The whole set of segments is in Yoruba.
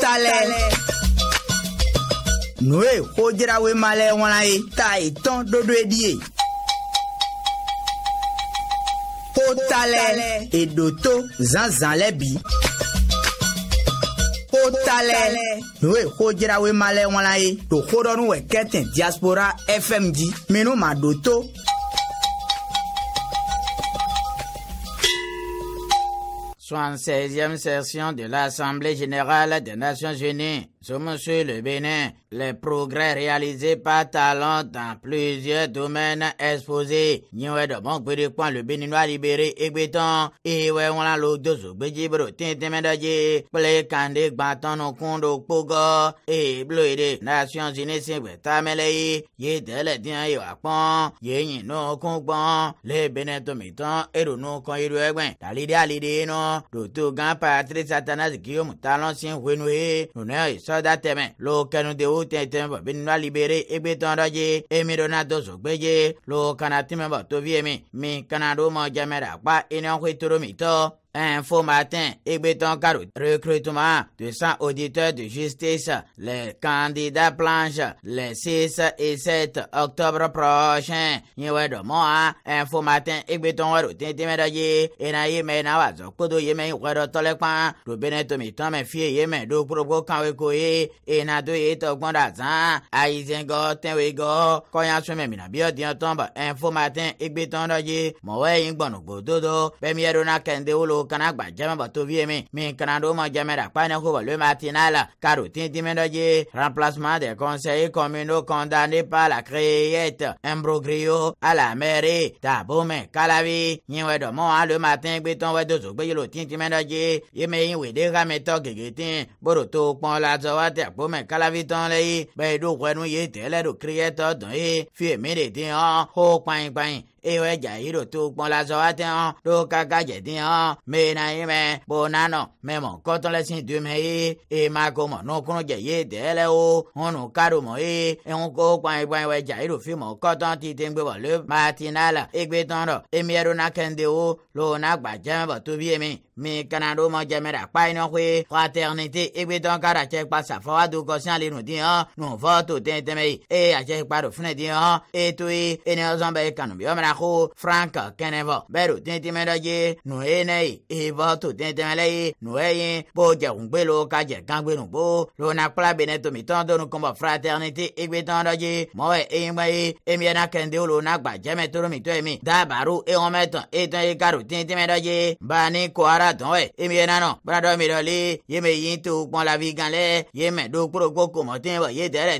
talent. nue xodzrawe malẹ wọn ye ta ìtàn e dodo edi ye. xo talẹ edo to zanzan lẹ bi. xo talẹ nue xodzrawe malẹ wọn e ye to xo dɔnu wɛ kɛtɛn diaspora fm di minnu ma do to. 76e session de l'Assemblée générale des Nations unies. Sous Monsieur le Bénin, les progrès réalisés par Talent dans plusieurs domaines exposés. n'y ont de bon de point le Béninois libéré et béton. Et ouais, on a l'autre sous Béjibro, Tintemedadje, Plé Kandé, Baton, no Kondo, Pogo, et Bleu des Nations Unies, c'est vrai, Tamelei, Yé de la Dien, Yé Wakon, Yé Nino, Konkon, les Bénin Tomiton, et non Runo, Kon, Yé l'idée à l'idée non, Doutou, Gan, Patrice, Satanas, Guillaume, Talent, Sien, nous Nonel, sɔdatɛmɛ lo kɛnudewo tɛntɛnbɔ benua libere egbetɔndɔdzi emirona dozogbedzi lo kana tɛmɛbɔ toviemi mi kana ɖo mɔ jɛmɛ ɖe akpa enɔkui toromitɔ Info matin, et Béton Carotte, recrutement de 100 auditeurs de justice. Les candidats planchent les 6 et 7 octobre prochain. de domoa, info matin, et Béton Carotte, Tintimedaye, Enaye Menawa, Zokudo Yeme, Wero Tolekwan, Rubeneto Mitome Fie Yeme, Duprobo Kanwekoye, Enado Yeto Gondazan, Aizengo, mina Koyansweme Minabio tombe. info matin, et Béton Daye, Mowe Yingbonu Gododo, Bemieruna Kendeolo, ɖo kana gbadzeme batovi mi mi kana ɖo ma jame ɖe akpa ne ko balo ma ti na la karo titi mi dɔ dzi remplacement des conseils communaux condamnés par la créette imbrogrio à la mairie tabome kalavi nyiwe dɔ mɔ alo ma ti gbetɔn wɛ dozo gbe yelo titi mi dɔ dzi yi mi yi wede hame tɔ gege ti boro to kpɔn la zɔ wa te akpome kalavi tɔn le yi bɛ ɖo wɛnu ye tɛ lɛ ɖo créette dɔn ye fi mi de ti hɔn ho kpanyi kpanyi ewe jairo tu kpɔn la zɔ ate hɔn ɖo kaka dzeti hɔn mena yi mɛ bo nanɔ mɛmɔ kɔtɔn lɛ si du mɛ ye ema ko mɔ nukunu dze ye de lɛ wo hɔnu kaɖo mɔ ye eŋu ko kpɔn kpɔn wɛ jairo fi mɔ kɔtɔn ti te ŋgbe bɔ le matina la egbe tɔn dɔ emia ɖo na kɛnde wo lo na gbadzɛmɛ bɔ tobi emi mi kana ɖo mɔ jɛmɛ ɖa kpa iná koe fraternité egbe tɔn ka ɖa tsɛ kpa safa wa do kɔsi ali nu di hɔn nu fɔ to tɛntɛmɛ yi eye atsɛ kpa ɖo fúnɛ di hɔn eto ye ene zɔn bɛ kanu bi wɔmina ko franka kɛnɛfɔ bɛɛru tintimɛ dɔ je nu ye ne ye evɔ to tintimɛ lɛ ye nu ye ye bo jɛkungbelo ka jɛ gangbenu bo lona kpla bene tomitɔn donu kɔnbɔ fraternité egbetɔn dɔ je mɔ ye eyin mɛ ye emiɛna kɛnde wolo na gba jɛmɛ toro mi tɔ ye mi dabaru ehun mɛ tɔn etɔn ye karo tintimɛ dɔ je bani ko ara tɔn wɛ emiɛna nɔ bradɔ mi dɔ le ye me yin to kpɔn la fi gan lɛ ye mɛ do kporo ko komɔ ten wɔ ye tɛrɛ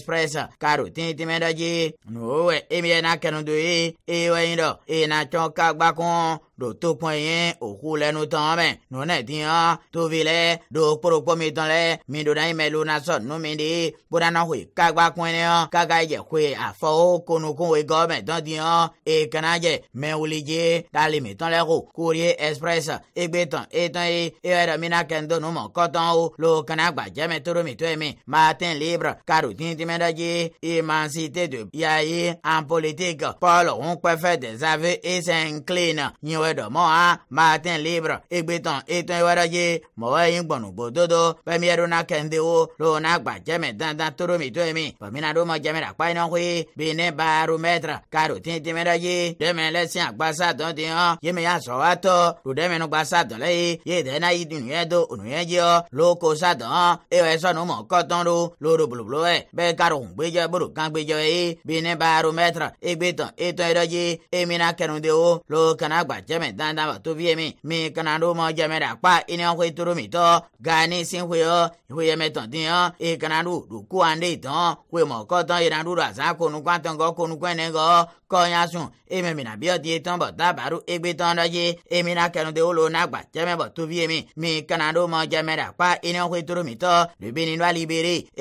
express. West karo tintimɛ dɔ dzi nuwo wɛ emi yɛ na kɛnɛ do ye eye wɛ yin dɔ eye na tsɔn kagbakun. le, dotopoyen okule nu tɔnmɛ nune tiɲɔ tuvile dokporokpomitɔnlɛ midonaimɛlu nasɔ numidi bodanahoe kagbakɔnɛɔ kagayɛkoe afɔwo konukunwe gɔmɛ tɔntiɲɔ ekanajɛ mɛwulidze talimitɔnlɛko korie express egbetɔn etɔn ye eyɔrɔmina kɛntɔnumɔ kɔtɔnwo lokanagbajɛmɛ toromitɔɛmi matin libre karo tintimɛdɔdzi imansité de yaye en politique paul ŋukpɛfɛ des aveux et s'incline nyiwɛ eɖemɔa mate libre egbetɔn etɔn ewɔ ɖe dzi mɔwɔ yi ŋgbɔnu gbododo be miaɖona kendewo lo na gbadzeme dandan to ɖo mi to mi bamina ɖo mɔ dzeme ɖe akpa yinɔ hoe bi ne baaro mɛtre ka ɖo titi me ɖe dzi ɖeme le si agbasa dɔn ti hɔn yi me ya zɔ wa tɔ ɖo ɖeme nu gbasa dɔn le yi ye de na yi nuyɛ do nuyɛ dzi hɔ lo ko sa dɔn hɔn ewɔ esɔ nu mɔ kɔtɔn ɖo lo ɖo bolobolo ɛ bɛ lo kana gbadzeme jeme dãadã ba tʋb-yeeme mi kẽnandʋʋmã jame da kpa y ne wa xoe tʋrʋmi tɔ gaa ne sẽn xoeɔ y xoeyame tõtĩyõ y kẽnandʋ dʋ kʋande tõ xoemɔ kɔ tõ y nandʋ dɔ azã konukã tõngɔ konukuẽnegɔ kɔnyasũ y e, me mina biɔ tɩ y e, bɔ tabaru egbe tɔndɔje y e, mina kɛnude wolo nagba jame bɔ tʋb-yeeme mi kẽnandʋʋmã jame da kpa y ne wa xoe tʋrʋmi tɔ dʋ bini dɔ a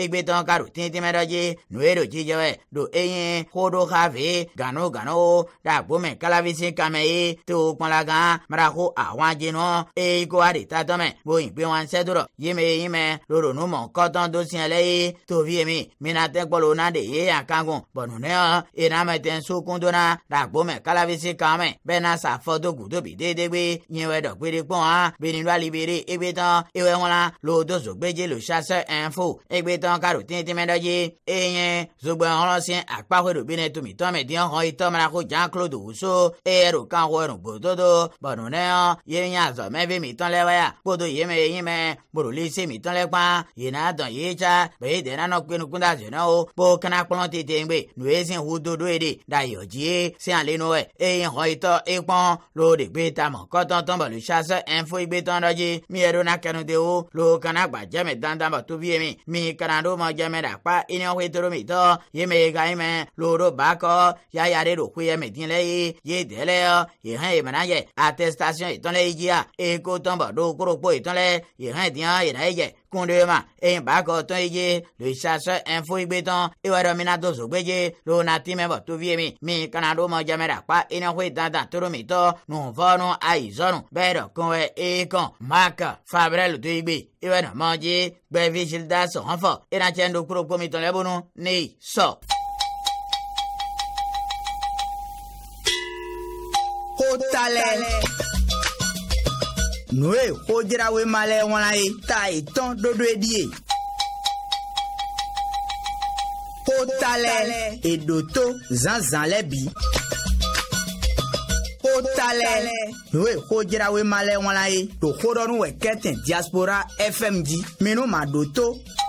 egbe tõ ka dʋ tĩtɩmɛdɔje no e dʋ dzijɛwɛ dʋ eyẽ xʋdʋ xave gãno gãno da gbome kalavisi kame ye tɩ kpɔla gã marako àwọn adzinɔ eye ko aɖe ta mɛ boyin pe wọn sɛ dorɔ yime yime loro numɔ kɔtɔn do siɛ lɛ ye tovi ye mi mina tɛ gbɔlo na de ye yan kanko bɔnu ne yɔ ena mɛ tɛ nsokun dona ɖagbo mɛ kalavisi kan mɛ bɛna safɔ do gudobi dedegbe nyiwɛ dɔ gbede kpɔn ha beninu alibere egbe tɔn ewɛ ŋlɔ lo dozo gbedze lo sase ɛnfo egbe tɔn karo tɛntɛn mɛ dɔ dzi eye zogbɛ ŋlɔ si akpakoe do bene tomitɔ mɛ diɛ xɔ itɔ mɛ la ko jan klo do wuso eye ɛro kan wɔ ɛro gbodo dodo bɔnunɛ yɔ ye nya zɔmɛvi mi tɔn lɛ wɛya kpoto yi me yi me boroli se mi tɔn lɛ kpã yina dɔn yi tsa bɛyi dena nɔ kpenu kunda zena wo kpo kana kplɔn tete gbe nu esi hu dodo yi de da yɔ dzi ye se ale nu wɛ eye xɔ yi tɔ ekpɔn lo de gbe tamɔ kɔtɔntɔn bɔlu sase ɛnfo igbe tɔn dɔ dzi mi yɛ e do na kɛnu de wo lo kana gba jɛmɛ dandan bɔ tubi ye mi mi kana do mɔ jɛmɛ da kpa eniyanwe toro mi tɔ ye me ka yi mɛ lo do ba kɔ yaya de do ku yɛ mi di lɛ ye ye dɛlɛ yɔ ye hɛn ye mɛ yena ye attestation itɔnlɛ yi dzia eye ko tɔn bɔ ɖo korokpo itɔnlɛ yehɛn diã yena yi dze kunde ma eye bakɔ tɔn yi dze le sasɔ ɛnfo yi gbe tɔn ewɔ ɖɔ mina do zogbe dze ɖo na ti mɛ bɔ tovi mi mi kana ɖo mɔ jɛmɛ ɖa kpa ena hoe dandan toro mi tɔ nu vɔnu ayi zɔnu bɛɛ ɖɔ kɔn wɛ eye kɔn maka fabrɛ luto yi gbe ewɔ ɖɔ mɔ dzi gbɛvi silida sɔhɔn fɔ ena tsɛ ŋdo korokpo mi tɔn lɛ bonu ne sɔ. malẹ. nue xodzrawe malẹ wọn ye ta ìtàn dodo edi ye. kó talẹ èdò tó zanzan lẹ bi. kó talẹ nue xodzrawe malẹ wọn ye tòkó dọnu wẹ kẹtẹ diaspora fm di minnu ma do tó.